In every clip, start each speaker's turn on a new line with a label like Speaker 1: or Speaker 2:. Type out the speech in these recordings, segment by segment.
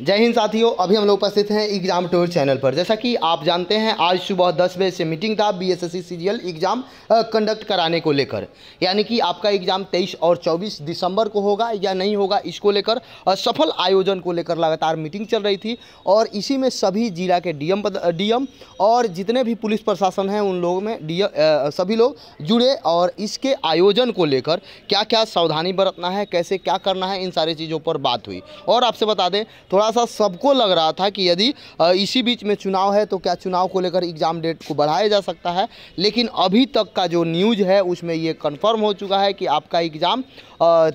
Speaker 1: जय हिंद साथियों अभी हम लोग उपस्थित हैं एग्जाम टूर चैनल पर जैसा कि आप जानते हैं आज सुबह दस बजे से मीटिंग था B S S C exam conduct कराने को लेकर यानी कि आपका एग्जाम तेईस और चौबीस दिसंबर को होगा या नहीं होगा इसको लेकर सफल आयोजन को लेकर लगातार मीटिंग चल रही थी और इसी में सभी जिला के डीएम डीएम और जितने भी पुलिस प्रशासन हैं उन लोगों में डी सभी लोग जुड़े और इसके आयोजन को लेकर क्या क्या सावधानी बरतना है कैसे क्या करना है इन सारी चीज़ों पर बात हुई और आपसे बता दें थोड़ा थोड़ा सा सबको लग रहा था कि यदि इसी बीच में चुनाव है तो क्या चुनाव को लेकर एग्ज़ाम डेट को बढ़ाया जा सकता है लेकिन अभी तक का जो न्यूज़ है उसमें ये कन्फर्म हो चुका है कि आपका एग्ज़ाम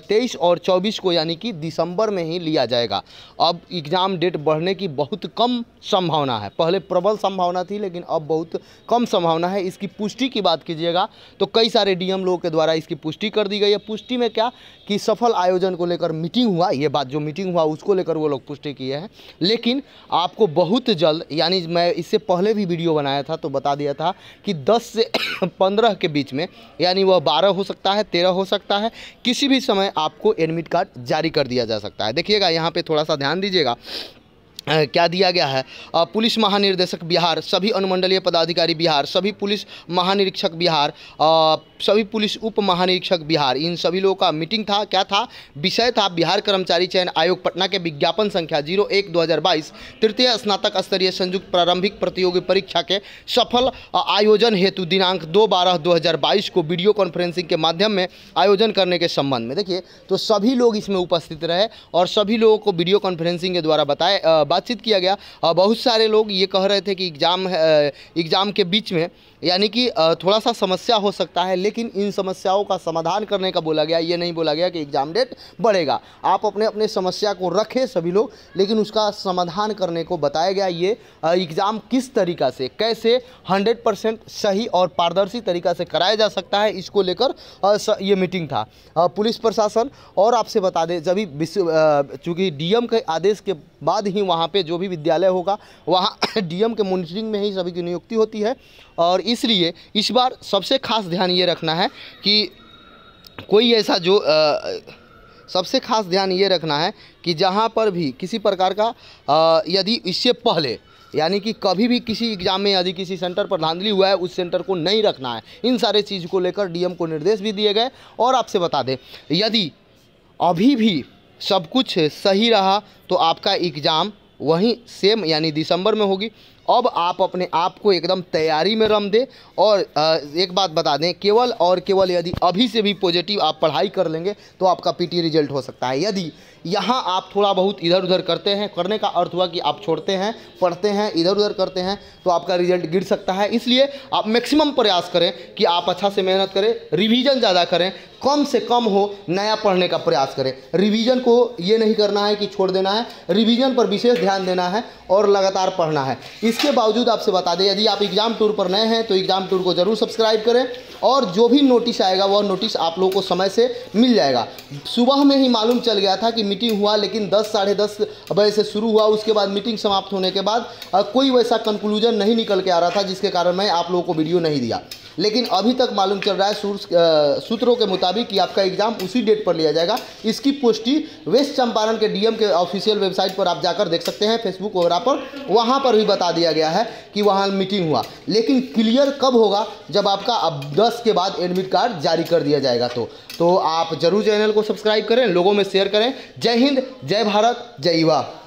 Speaker 1: तेईस और चौबीस को यानी कि दिसंबर में ही लिया जाएगा अब एग्ज़ाम डेट बढ़ने की बहुत कम संभावना है पहले प्रबल संभावना थी लेकिन अब बहुत कम संभावना है इसकी पुष्टि की बात कीजिएगा तो कई सारे डीएम लोगों के द्वारा इसकी पुष्टि कर दी गई है पुष्टि में क्या कि सफल आयोजन को लेकर मीटिंग हुआ ये बात जो मीटिंग हुआ उसको लेकर वो लोग पुष्टि किया है लेकिन आपको बहुत जल्द यानी मैं इससे पहले भी वीडियो बनाया था तो बता दिया था कि 10 से 15 के बीच में यानी वह 12 हो सकता है 13 हो सकता है किसी भी समय आपको एडमिट कार्ड जारी कर दिया जा सकता है देखिएगा यहाँ पर थोड़ा सा ध्यान दीजिएगा क्या दिया गया है पुलिस महानिर्देशक बिहार सभी अनुमंडलीय पदाधिकारी बिहार सभी पुलिस महानिरीक्षक बिहार सभी पुलिस उप महानिरीक्षक बिहार इन सभी लोगों का मीटिंग था क्या था विषय था बिहार कर्मचारी चयन आयोग पटना के विज्ञापन संख्या जीरो एक दो हज़ार बाईस तृतीय स्नातक स्तरीय संयुक्त प्रारंभिक प्रतियोगी परीक्षा के सफल आयोजन हेतु दिनांक दो बारह दो हज़ार बाईस को वीडियो कॉन्फ्रेंसिंग के माध्यम में आयोजन करने के संबंध में देखिए तो सभी लोग इसमें उपस्थित रहे और सभी लोगों को वीडियो कॉन्फ्रेंसिंग के द्वारा बताए बातचीत किया गया बहुत सारे लोग ये कह रहे थे कि एग्ज़ाम एग्ज़ाम के बीच में यानी कि थोड़ा सा समस्या हो सकता है लेकिन इन समस्याओं का समाधान करने का बोला गया ये नहीं बोला गया कि एग्ज़ाम डेट बढ़ेगा आप अपने अपने समस्या को रखें सभी लोग लेकिन उसका समाधान करने को बताया गया ये एग्ज़ाम किस तरीका से कैसे हंड्रेड परसेंट सही और पारदर्शी तरीका से कराया जा सकता है इसको लेकर ये मीटिंग था पुलिस प्रशासन और आपसे बता दें जब भी चूँकि डीएम के आदेश के बाद ही वहाँ पे जो भी विद्यालय होगा वहाँ डीएम के मॉनिटरिंग में ही सभी की नियुक्ति होती है और इसलिए इस बार सबसे खास ध्यान ये रखना है कि कोई ऐसा जो आ, सबसे खास ध्यान ये रखना है कि जहाँ पर भी किसी प्रकार का आ, यदि इससे पहले यानी कि कभी भी किसी एग्जाम में यदि किसी सेंटर पर धांधली हुआ है उस सेंटर को नहीं रखना है इन सारे चीज़ को लेकर डीएम को निर्देश भी दिए गए और आपसे बता दें यदि अभी भी सब कुछ सही रहा तो आपका एग्ज़ाम वहीं सेम यानी दिसंबर में होगी अब आप अपने आप को एकदम तैयारी में रम दें और एक बात बता दें केवल और केवल यदि अभी से भी पॉजिटिव आप पढ़ाई कर लेंगे तो आपका पीटी रिजल्ट हो सकता है यदि यहाँ आप थोड़ा बहुत इधर उधर करते हैं करने का अर्थ हुआ कि आप छोड़ते हैं पढ़ते हैं इधर उधर करते हैं तो आपका रिजल्ट गिर सकता है इसलिए आप मैक्सिमम प्रयास करें कि आप अच्छा से मेहनत करें रिविजन ज़्यादा करें कम से कम हो नया पढ़ने का प्रयास करें रिवीजन को ये नहीं करना है कि छोड़ देना है रिवीजन पर विशेष ध्यान देना है और लगातार पढ़ना है इसके बावजूद आपसे बता दें यदि आप एग्ज़ाम टूर पर नए हैं तो एग्ज़ाम टूर को ज़रूर सब्सक्राइब करें और जो भी नोटिस आएगा वह नोटिस आप लोगों को समय से मिल जाएगा सुबह में ही मालूम चल गया था कि मीटिंग हुआ लेकिन दस साढ़े दस बजे से शुरू हुआ उसके बाद मीटिंग समाप्त होने के बाद कोई वैसा कंक्लूजन नहीं निकल के आ रहा था जिसके कारण मैं आप लोगों को वीडियो नहीं दिया लेकिन अभी तक मालूम चल रहा है सूत्रों के मुताबिक कि आपका एग्ज़ाम उसी डेट पर लिया जाएगा इसकी पुष्टि वेस्ट चंपारण के डीएम के ऑफिशियल वेबसाइट पर आप जाकर देख सकते हैं फेसबुक वगैरह पर वहाँ पर भी बता दिया गया है कि वहाँ मीटिंग हुआ लेकिन क्लियर कब होगा जब आपका अब दस के बाद एडमिट कार्ड जारी कर दिया जाएगा तो तो आप जरूर चैनल को सब्सक्राइब करें लोगों में शेयर करें जय हिंद जय भारत जय युवा